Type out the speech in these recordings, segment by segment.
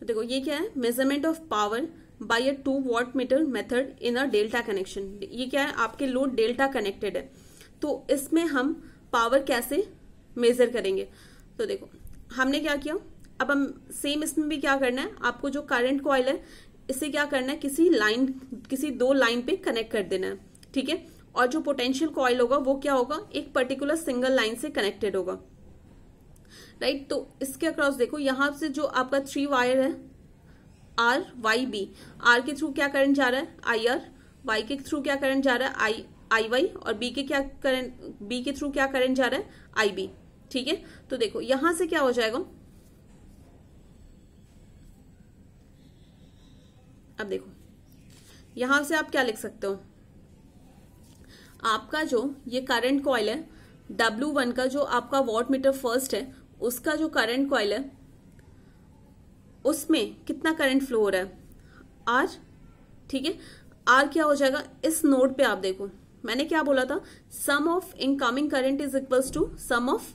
तो देखो ये क्या है measurement of power by a two watt meter method in a delta connection ये क्या है आपके लोड डेल्टा कनेक्टेड है तो इसमें हम पावर कैसे मेजर करेंगे तो देखो हमने क्या किया अब हम सेम इसमें भी क्या करना है आपको जो करंट कॉयल है इसे क्या करना है किसी लाइन किसी दो लाइन पे कनेक्ट कर देना है ठीक है और जो पोटेंशियल कॉयल होगा वो क्या होगा एक पर्टिकुलर सिंगल लाइन से कनेक्टेड होगा राइट तो इसके अक्रॉस देखो यहां से जो आपका थ्री वायर है आर वाई बी आर के थ्रू क्या करंट जा रहा है आई आर वाई के थ्रू क्या करंट जा रहा है आई आई वाई और बी के क्या करंट बी के थ्रू क्या करंट जा रहा है आई बी ठीक है तो देखो यहां से क्या हो जाएगा अब देखो यहां से आप क्या लिख सकते हो आपका जो ये करंट कॉयल है W1 का जो आपका वॉट मीटर फर्स्ट है उसका जो करंट कॉयल है उसमें कितना करंट फ्लो हो रहा है आर ठीक है आर क्या हो जाएगा इस नोड पे आप देखो मैंने क्या बोला था sum of incoming current is equals to sum of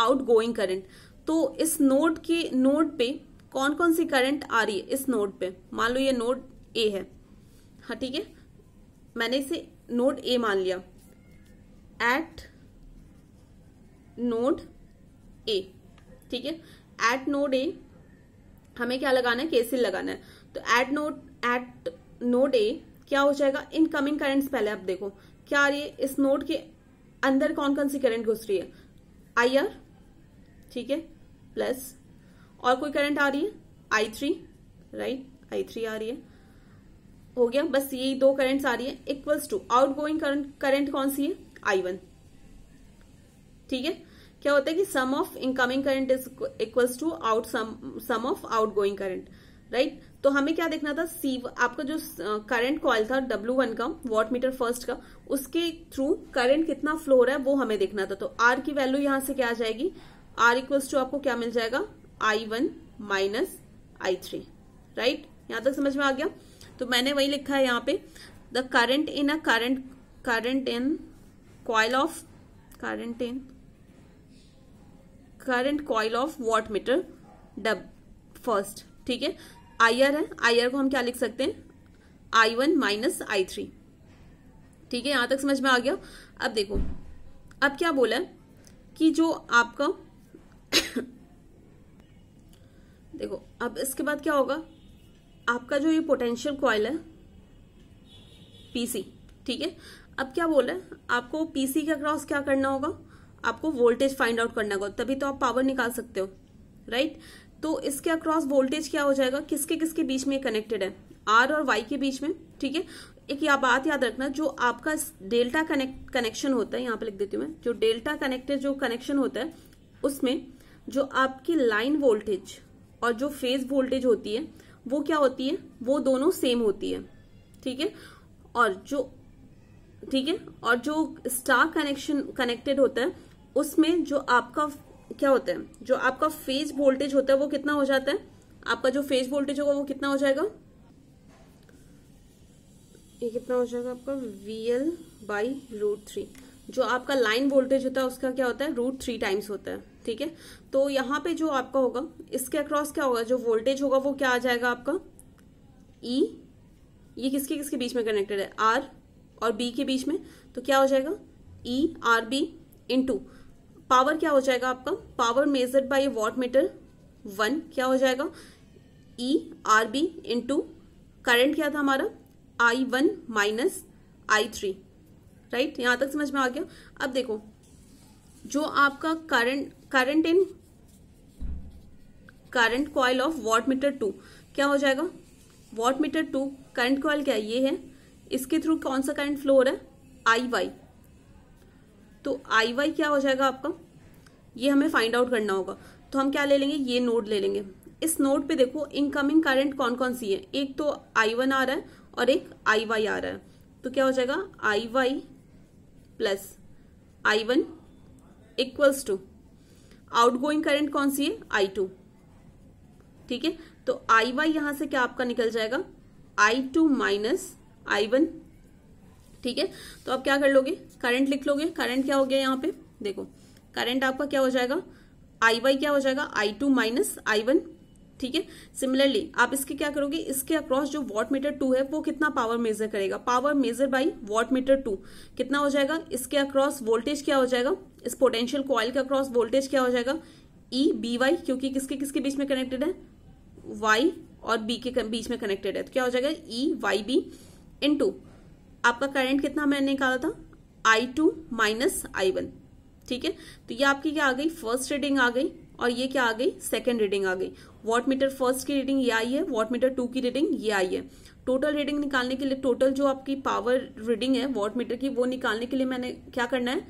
out going current तो इस नोड के नोड पे कौन कौन सी करंट आ रही है इस नोड पे मान लो ये नोड ए है हाँ ठीक है मैंने इसे नोड ए मान लिया एट नोड ए ठीक है एट नोड ए हमें क्या लगाना है केसिल लगाना है तो at node at node A क्या हो जाएगा इनकमिंग करंट्स पहले आप देखो क्या आ रही है इस नोड के अंदर कौन कौन सी करंट घुस रही है आई आर ठीक है प्लस और कोई करंट आ रही है I three right I three आ रही है हो गया बस यही दो करंट्स आ रही है equals to out going current कौन सी है आई वन ठीक है क्या होता है कि sum of incoming current is equals to out sum of out going current right तो हमें क्या देखना था सी आपका जो करंट कॉल था डब्ल्यू वन का वॉट मीटर फर्स्ट का उसके थ्रू करंट कितना फ्लो हो रहा है वो हमें देखना था तो आर की वैल्यू यहां से क्या आ जाएगी आर इक्वल्स टू आपको क्या मिल जाएगा I one minus I three right यहां तक समझ में आ गया तो मैंने वही लिखा है यहां पे the current in a current current in coil of current in current coil of watt meter डब फर्स्ट ठीक है आईआर है आईआर को हम क्या लिख सकते हैं I one minus I three ठीक है यहां तक समझ में आ गया अब देखो अब क्या बोला है कि जो आपका देखो अब इसके बाद क्या होगा आपका जो ये पोटेंशियल कॉइल है पीसी ठीक है अब क्या बोला है आपको पीसी के अक्रॉस क्या करना होगा आपको वोल्टेज फाइंड आउट करना होगा तभी तो आप पावर निकाल सकते हो राइट तो इसके अक्रॉस वोल्टेज क्या हो जाएगा किसके किसके बीच में कनेक्टेड है आर और वाई के बीच में ठीक है एक या बात याद रखना जो आपका डेल्टा कनेक्ट कनेक्शन होता है यहाँ पे लिख देती हूँ मैं जो डेल्टा कनेक्टेड जो कनेक्शन होता है उसमें जो आपकी लाइन वोल्टेज और जो फेज वोल्टेज होती है वो क्या होती है वो दोनों सेम होती है ठीक है और जो ठीक है और जो स्टार कनेक्शन कनेक्टेड होता है उसमें जो आपका क्या होता है जो आपका फेज वोल्टेज होता है वो कितना हो जाता है आपका जो फेज वोल्टेज होगा वो कितना हो जाएगा ये कितना हो जाएगा आपका V L by root three जो आपका लाइन वोल्टेज होता है उसका क्या होता है रूट थ्री टाइम्स होता है ठीक है तो यहां पे जो आपका होगा इसके अक्रॉस क्या होगा जो वोल्टेज होगा वो क्या आ जाएगा आपका ई e, ये किसके किसके बीच में कनेक्टेड है आर और बी के बीच में तो क्या हो जाएगा E R B into power क्या हो जाएगा आपका power measured by watt meter one क्या हो जाएगा E R B into current क्या था हमारा I one minus I three right यहां तक समझ में आ गया अब देखो जो आपका current current in current coil of watt meter two क्या हो जाएगा watt meter two current coil क्या ये है इसके थ्रू कौन सा करंट फ्लो हो रहा है आई वाई तो आई वाई क्या हो जाएगा आपका ये हमें फाइंड आउट करना होगा तो हम क्या ले लेंगे ये नोड ले लेंगे इस नोड पे देखो इनकमिंग करंट कौन कौन सी है एक तो आई वन आ रहा है और एक आई वाई आ रहा है तो क्या हो जाएगा I Y plus I one equals to out going current कौन सी है आई टू ठीक है तो आई वाई यहां से क्या आपका निकल जाएगा I two minus I one ठीक है तो आप क्या कर लोगे करंट लिख लोगे करंट क्या हो गया यहाँ पे देखो करंट आपका क्या हो जाएगा आई वाई क्या हो जाएगा I two minus I one ठीक है सिमिलरली आप इसके क्या करोगे इसके अक्रॉस जो वॉट मीटर टू है वो कितना पावर मेजर करेगा power measure by watt meter two कितना हो जाएगा इसके अक्रॉस वोल्टेज क्या हो जाएगा इस पोटेंशियल कॉइल के अक्रॉस वोल्टेज क्या हो जाएगा ई बी वाई क्योंकि किसके किसके बीच में कनेक्टेड है वाई और बी के बीच में कनेक्टेड है तो क्या हो जाएगा ई वाई बी इन आपका करंट कितना मैंने निकाला था I two minus I one ठीक है तो ये आपकी क्या आ गई फर्स्ट रीडिंग आ गई और ये क्या आ गई सेकेंड रीडिंग आ गई वॉट मीटर फर्स्ट की रीडिंग ये आई है वॉट मीटर टू की रीडिंग ये आई है टोटल रीडिंग निकालने के लिए टोटल जो आपकी पावर रीडिंग है वॉट मीटर की वो निकालने के लिए मैंने क्या करना है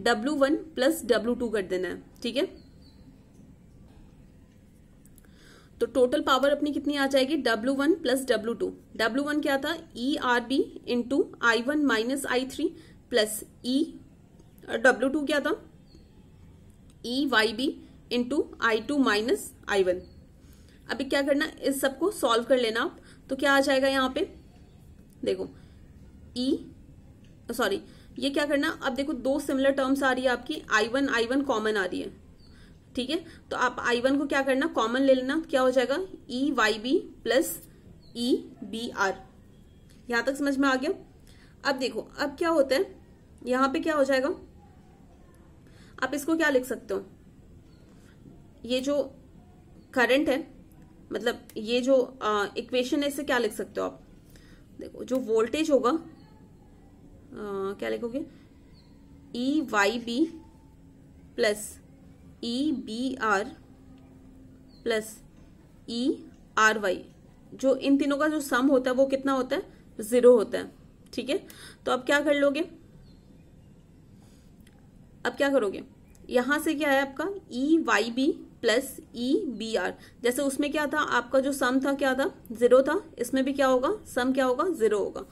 W one plus W two कर देना है ठीक है तो टोटल पावर अपनी कितनी आ जाएगी W one plus W two W one क्या था E R B into I one minus I three plus E W two क्या था E Y B into I two minus I one अभी क्या करना इस सबको सॉल्व कर लेना आप तो क्या आ जाएगा यहां पे देखो ई e, सॉरी ये क्या करना अब देखो दो सिमिलर टर्म्स आ रही है आपकी I one I one common आ रही है ठीक है तो आप आई वन को क्या करना कॉमन ले लेना तो क्या हो जाएगा E Y B plus E B R यहां तक समझ में आ गया अब देखो अब क्या होता है यहां पे क्या हो जाएगा आप इसको क्या लिख सकते हो ये जो करंट है मतलब ये जो इक्वेशन है इसे क्या लिख सकते हो आप देखो जो वोल्टेज होगा आ, क्या लिखोगे E Y B plus E B R plus E R Y जो इन तीनों का जो सम होता है वो कितना होता है जीरो होता है ठीक है तो आप क्या कर लोगे अब क्या करोगे यहाँ से क्या है आपका E Y B plus E B R जैसे उसमें क्या था आपका जो सम था क्या था जीरो था इसमें भी क्या होगा सम क्या होगा जीरो होगा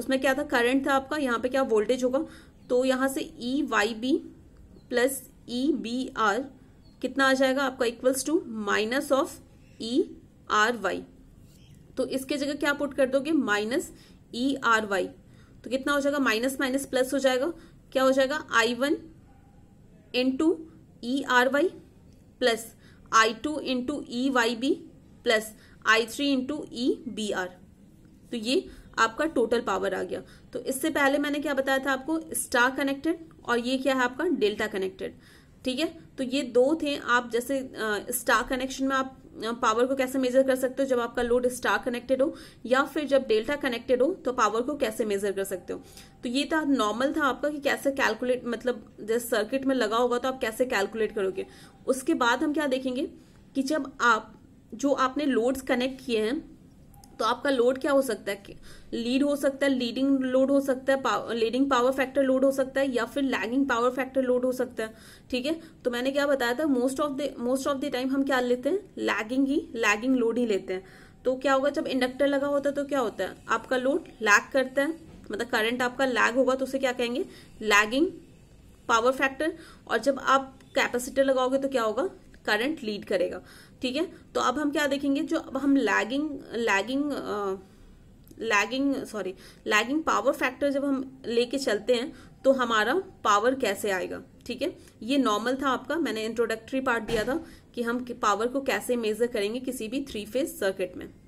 उसमें क्या था करंट था आपका यहाँ पे क्या वोल्टेज होगा तो यहाँ से E Y B plus E B R कितना आ जाएगा आपका equals to minus of E R Y तो इसके जगह क्या पुट कर दोगे माइनस ई आर वाई तो कितना हो जाएगा माइनस माइनस प्लस हो जाएगा क्या हो जाएगा I one into E R Y plus I two into E Y B plus I three into E B R तो ये आपका टोटल पावर आ गया तो इससे पहले मैंने क्या बताया था आपको स्टार कनेक्टेड और ये क्या है आपका डेल्टा कनेक्टेड ठीक है तो ये दो थे आप जैसे स्टार कनेक्शन में आप पावर को कैसे मेजर कर सकते हो जब आपका लोड स्टार कनेक्टेड हो या फिर जब डेल्टा कनेक्टेड हो तो पावर को कैसे मेजर कर सकते हो तो ये था नॉर्मल था आपका कि कैसे कैलकुलेट मतलब जैसे सर्किट में लगा होगा तो आप कैसे कैलकुलेट करोगे उसके बाद हम क्या देखेंगे कि जब आप जो आपने लोड्स कनेक्ट किए हैं तो आपका लोड क्या हो सकता है लीड हो सकता है लीडिंग लोड हो सकता है लीडिंग पावर फैक्टर लोड हो सकता है या फिर लैगिंग पावर फैक्टर लोड हो सकता है ठीक है तो मैंने क्या बताया था most of the most of the time हम क्या लेते हैं लैगिंग ही लैगिंग लोड ही लेते हैं तो क्या होगा जब इंडक्टर लगा होता है तो क्या होता है आपका लोड लैग करता है मतलब करंट आपका लैग होगा तो उसे क्या कहेंगे लैगिंग पावर फैक्टर और जब आप कैपेसिटर लगाओगे तो क्या होगा करंट लीड करेगा ठीक है तो अब हम क्या देखेंगे जो अब हम lagging lagging lagging sorry lagging power factor जब हम लेके चलते हैं तो हमारा पावर कैसे आएगा ठीक है ये नॉर्मल था आपका मैंने इंट्रोडक्टरी पार्ट दिया था कि हम पावर को कैसे मेजर करेंगे किसी भी थ्री फेज सर्किट में